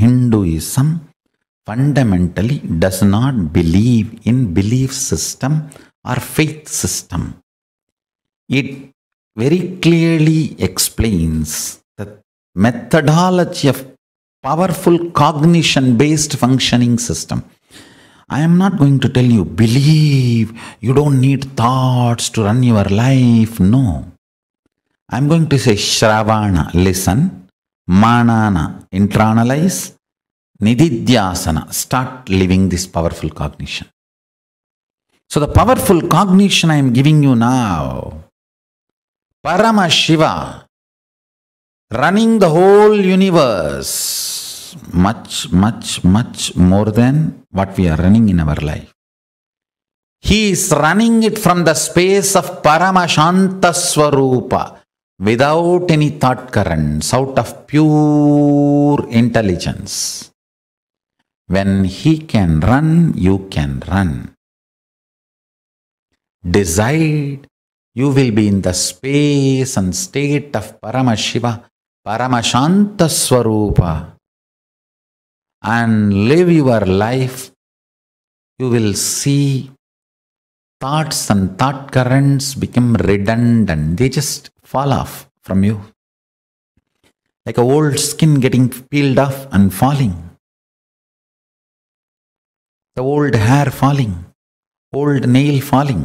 Hinduism fundamentally does not believe in belief system or faith system. It very clearly explains the methodology of powerful cognition based functioning system. I am not going to tell you believe, you don't need thoughts to run your life. No. I am going to say Shravana, listen, manana internalize nididhyasana start living this powerful cognition so the powerful cognition i am giving you now parama shiva running the whole universe much much much more than what we are running in our life he is running it from the space of parama swarupa without any thought currents, out of pure intelligence. When he can run, you can run. Decide, you will be in the space and state of Paramashiva, Paramashanta Swarupa, and live your life. You will see thoughts and thought currents become redundant. They just fall off from you. Like a old skin getting peeled off and falling. The old hair falling, old nail falling.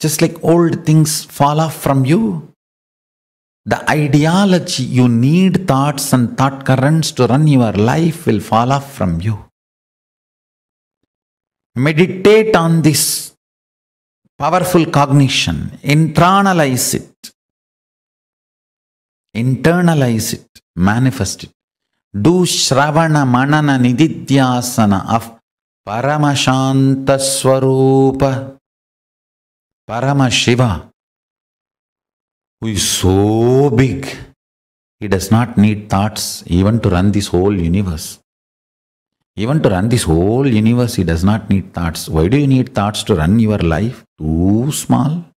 Just like old things fall off from you, the ideology you need thoughts and thought currents to run your life will fall off from you. Meditate on this powerful cognition. Internalize it. Internalize it. Manifest it. Do Shravana Manana asana of Paramashanta Swarupa. Parama Shiva, who is so big, he does not need thoughts even to run this whole universe. Even to run this whole universe, he does not need thoughts. Why do you need thoughts to run your life? du mal